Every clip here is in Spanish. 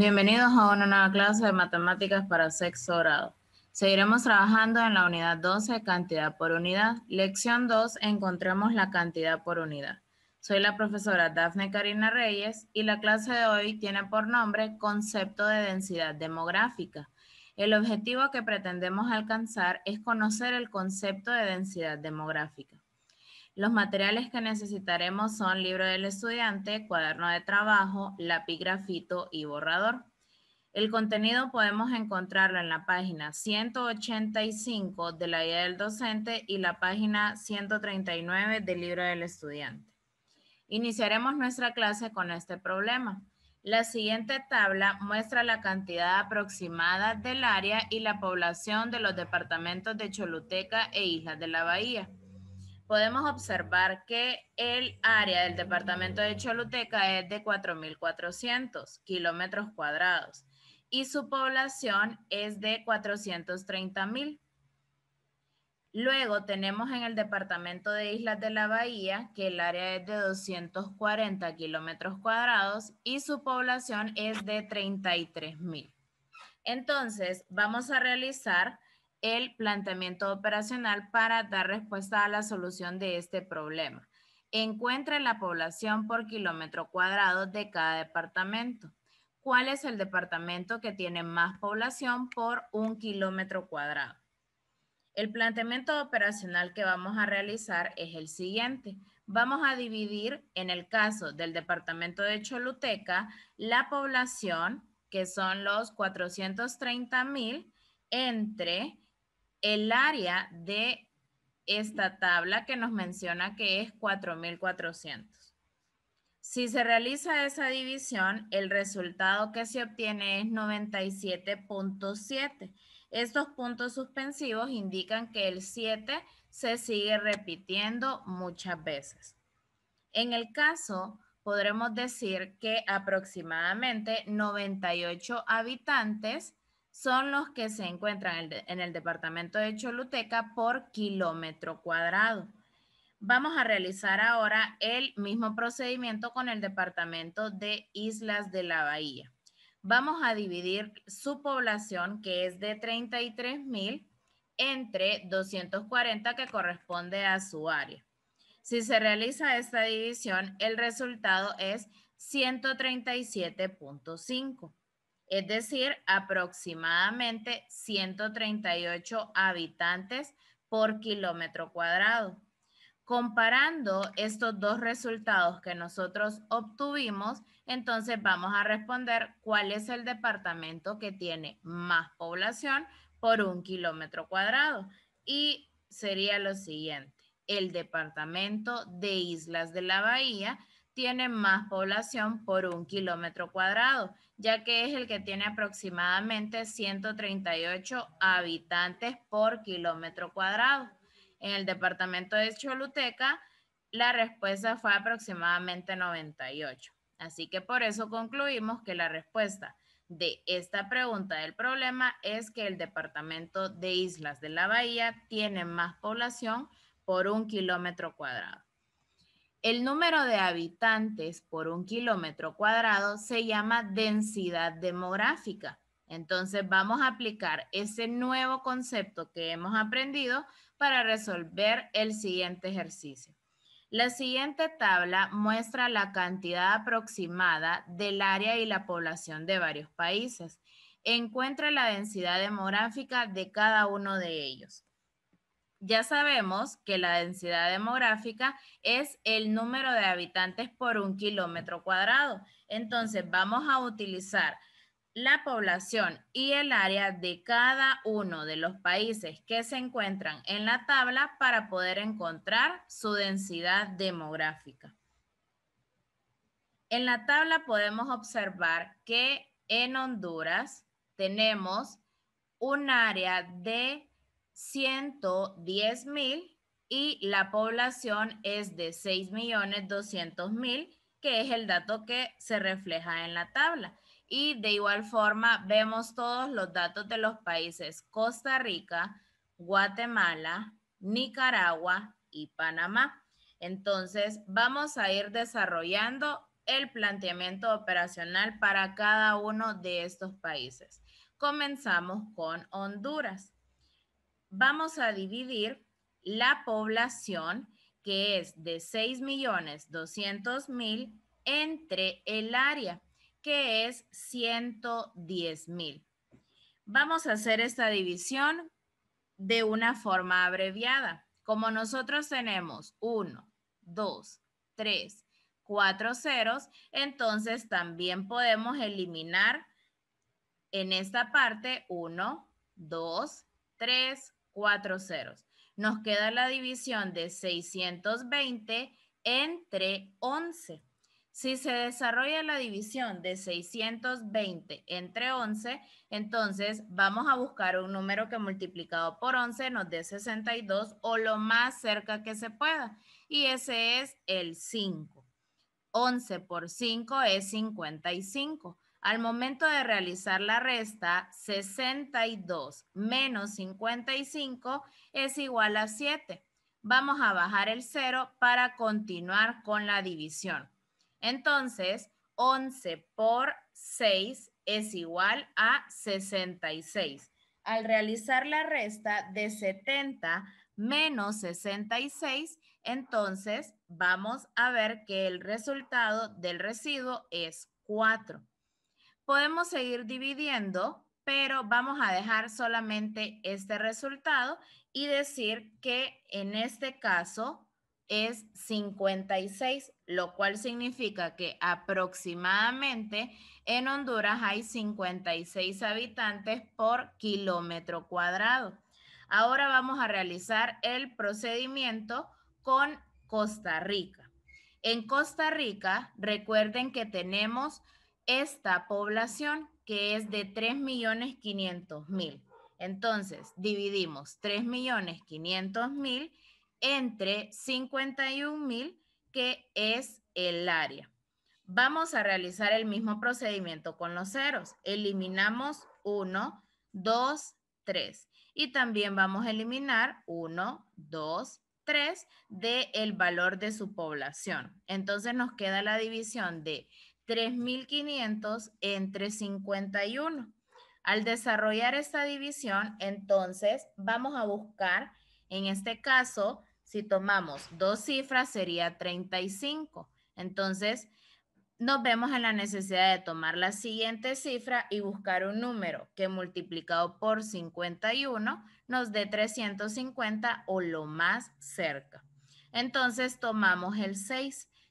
Bienvenidos a una nueva clase de matemáticas para sexto grado. Seguiremos trabajando en la unidad 12, cantidad por unidad. Lección 2, encontremos la cantidad por unidad. Soy la profesora Dafne Karina Reyes y la clase de hoy tiene por nombre concepto de densidad demográfica. El objetivo que pretendemos alcanzar es conocer el concepto de densidad demográfica. Los materiales que necesitaremos son libro del estudiante, cuaderno de trabajo, lápiz grafito y borrador. El contenido podemos encontrarlo en la página 185 de la guía del docente y la página 139 del libro del estudiante. Iniciaremos nuestra clase con este problema. La siguiente tabla muestra la cantidad aproximada del área y la población de los departamentos de Choluteca e Islas de la Bahía podemos observar que el área del departamento de Choluteca es de 4.400 kilómetros cuadrados y su población es de 430.000. Luego tenemos en el departamento de Islas de la Bahía que el área es de 240 kilómetros cuadrados y su población es de 33.000. Entonces, vamos a realizar el planteamiento operacional para dar respuesta a la solución de este problema. Encuentra la población por kilómetro cuadrado de cada departamento. ¿Cuál es el departamento que tiene más población por un kilómetro cuadrado? El planteamiento operacional que vamos a realizar es el siguiente. Vamos a dividir, en el caso del departamento de Choluteca, la población, que son los 430.000, entre el área de esta tabla que nos menciona que es 4,400. Si se realiza esa división, el resultado que se obtiene es 97.7. Estos puntos suspensivos indican que el 7 se sigue repitiendo muchas veces. En el caso, podremos decir que aproximadamente 98 habitantes son los que se encuentran en el departamento de Choluteca por kilómetro cuadrado. Vamos a realizar ahora el mismo procedimiento con el departamento de Islas de la Bahía. Vamos a dividir su población, que es de 33.000, mil, entre 240 que corresponde a su área. Si se realiza esta división, el resultado es 137.5 es decir, aproximadamente 138 habitantes por kilómetro cuadrado. Comparando estos dos resultados que nosotros obtuvimos, entonces vamos a responder cuál es el departamento que tiene más población por un kilómetro cuadrado. Y sería lo siguiente, el departamento de Islas de la Bahía tiene más población por un kilómetro cuadrado, ya que es el que tiene aproximadamente 138 habitantes por kilómetro cuadrado. En el departamento de Choluteca, la respuesta fue aproximadamente 98. Así que por eso concluimos que la respuesta de esta pregunta del problema es que el departamento de Islas de la Bahía tiene más población por un kilómetro cuadrado. El número de habitantes por un kilómetro cuadrado se llama densidad demográfica. Entonces vamos a aplicar ese nuevo concepto que hemos aprendido para resolver el siguiente ejercicio. La siguiente tabla muestra la cantidad aproximada del área y la población de varios países. Encuentra la densidad demográfica de cada uno de ellos ya sabemos que la densidad demográfica es el número de habitantes por un kilómetro cuadrado. Entonces, vamos a utilizar la población y el área de cada uno de los países que se encuentran en la tabla para poder encontrar su densidad demográfica. En la tabla podemos observar que en Honduras tenemos un área de 110 mil y la población es de 6 millones mil, que es el dato que se refleja en la tabla. Y de igual forma vemos todos los datos de los países Costa Rica, Guatemala, Nicaragua y Panamá. Entonces vamos a ir desarrollando el planteamiento operacional para cada uno de estos países. Comenzamos con Honduras vamos a dividir la población que es de 6.200.000 entre el área que es 110.000. Vamos a hacer esta división de una forma abreviada. Como nosotros tenemos 1, 2, 3, 4 ceros, entonces también podemos eliminar en esta parte 1, 2, 3, 4 cuatro ceros. Nos queda la división de 620 entre 11. Si se desarrolla la división de 620 entre 11, entonces vamos a buscar un número que multiplicado por 11 nos dé 62 o lo más cerca que se pueda. Y ese es el 5. 11 por 5 es 55. Al momento de realizar la resta, 62 menos 55 es igual a 7. Vamos a bajar el 0 para continuar con la división. Entonces, 11 por 6 es igual a 66. Al realizar la resta de 70 menos 66, entonces vamos a ver que el resultado del residuo es 4. Podemos seguir dividiendo, pero vamos a dejar solamente este resultado y decir que en este caso es 56, lo cual significa que aproximadamente en Honduras hay 56 habitantes por kilómetro cuadrado. Ahora vamos a realizar el procedimiento con Costa Rica. En Costa Rica, recuerden que tenemos esta población que es de 3.500.000. Entonces, dividimos 3.500.000 entre 51.000, que es el área. Vamos a realizar el mismo procedimiento con los ceros. Eliminamos 1, 2, 3. Y también vamos a eliminar 1, 2, 3 del valor de su población. Entonces nos queda la división de 3.500 entre 51. Al desarrollar esta división, entonces vamos a buscar, en este caso, si tomamos dos cifras sería 35. Entonces, nos vemos en la necesidad de tomar la siguiente cifra y buscar un número que multiplicado por 51 nos dé 350 o lo más cerca. Entonces tomamos el 6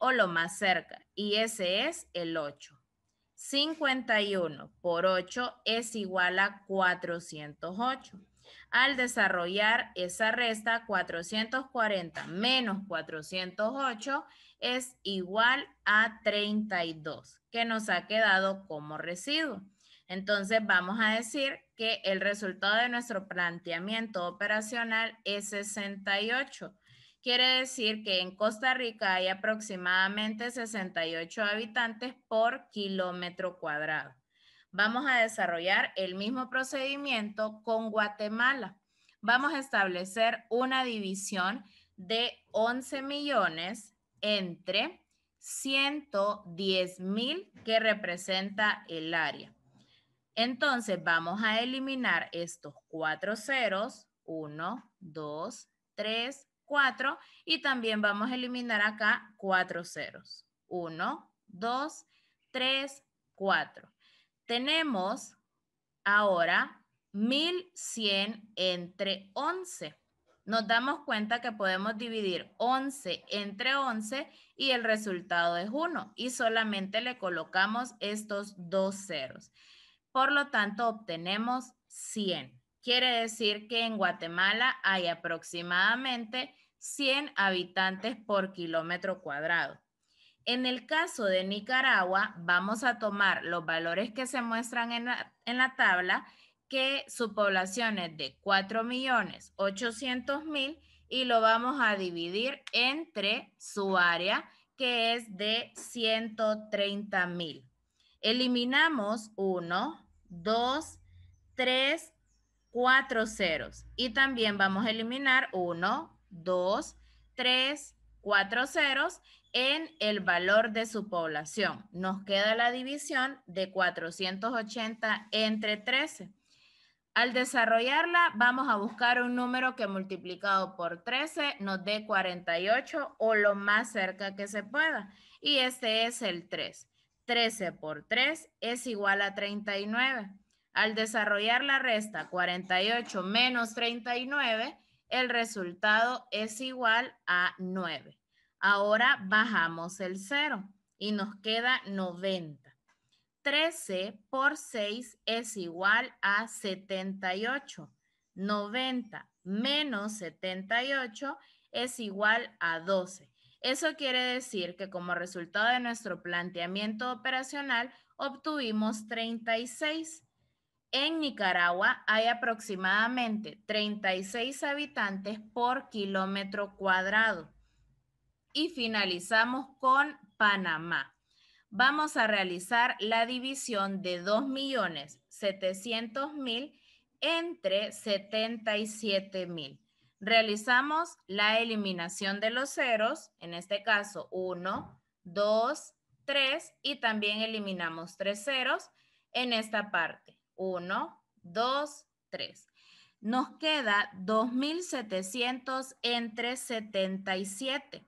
o lo más cerca, y ese es el 8. 51 por 8 es igual a 408. Al desarrollar esa resta, 440 menos 408 es igual a 32, que nos ha quedado como residuo. Entonces vamos a decir que el resultado de nuestro planteamiento operacional es 68 Quiere decir que en Costa Rica hay aproximadamente 68 habitantes por kilómetro cuadrado. Vamos a desarrollar el mismo procedimiento con Guatemala. Vamos a establecer una división de 11 millones entre 110 mil que representa el área. Entonces vamos a eliminar estos cuatro ceros, 1, 2, 3, 4 y también vamos a eliminar acá cuatro ceros. 1, 2, 3, 4. Tenemos ahora 1100 entre 11. Nos damos cuenta que podemos dividir 11 entre 11 y el resultado es 1 y solamente le colocamos estos dos ceros. Por lo tanto, obtenemos 100. Quiere decir que en Guatemala hay aproximadamente 100 habitantes por kilómetro cuadrado. En el caso de Nicaragua, vamos a tomar los valores que se muestran en la, tabla, que su población es de 4.800.000 y lo vamos a dividir entre su área, que es de 130.000. Eliminamos 1, 2, 3, cuatro ceros. Y también vamos a eliminar 1, 2, 3, cuatro ceros en el valor de su población. Nos queda la división de 480 entre 13. Al desarrollarla, vamos a buscar un número que multiplicado por 13 nos dé 48 o lo más cerca que se pueda. Y este es el 3. 13 por 3 es igual a 39. Al desarrollar la resta 48 menos 39, el resultado es igual a 9. Ahora bajamos el 0 y nos queda 90. 13 por 6 es igual a 78. 90 menos 78 es igual a 12. Eso quiere decir que como resultado de nuestro planteamiento operacional obtuvimos 36. En Nicaragua hay aproximadamente 36 habitantes por kilómetro cuadrado. Y finalizamos con Panamá. Vamos a realizar la división de 2.700.000 entre 77.000. Realizamos la eliminación de los ceros, en este caso 1, 2, 3 y también eliminamos tres ceros en esta parte. 1, 2, 3. Nos queda 2.700 entre 77.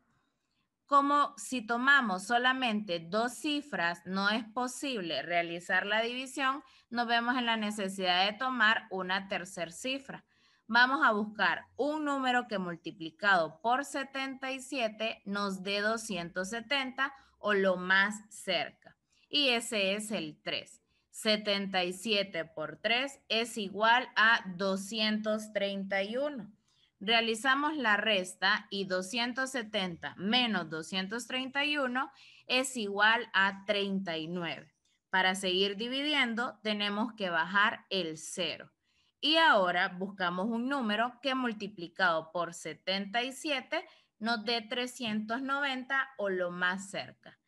Como si tomamos solamente dos cifras, no es posible realizar la división, nos vemos en la necesidad de tomar una tercer cifra. Vamos a buscar un número que multiplicado por 77 nos dé 270 o lo más cerca. Y ese es el 3. 77 por 3 es igual a 231. Realizamos la resta y 270 menos 231 es igual a 39. Para seguir dividiendo tenemos que bajar el 0. Y ahora buscamos un número que multiplicado por 77 nos dé 390 o lo más cerca.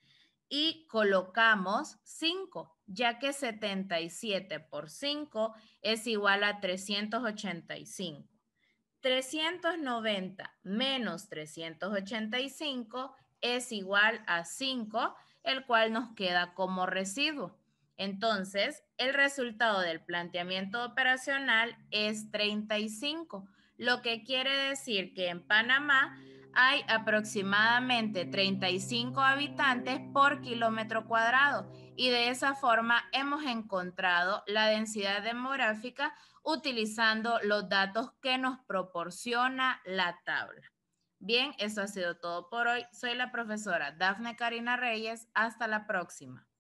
Y colocamos 5 ya que 77 por 5 es igual a 385. 390 menos 385 es igual a 5, el cual nos queda como residuo. Entonces, el resultado del planteamiento operacional es 35, lo que quiere decir que en Panamá hay aproximadamente 35 habitantes por kilómetro cuadrado y de esa forma hemos encontrado la densidad demográfica utilizando los datos que nos proporciona la tabla. Bien, eso ha sido todo por hoy. Soy la profesora Dafne Karina Reyes. Hasta la próxima.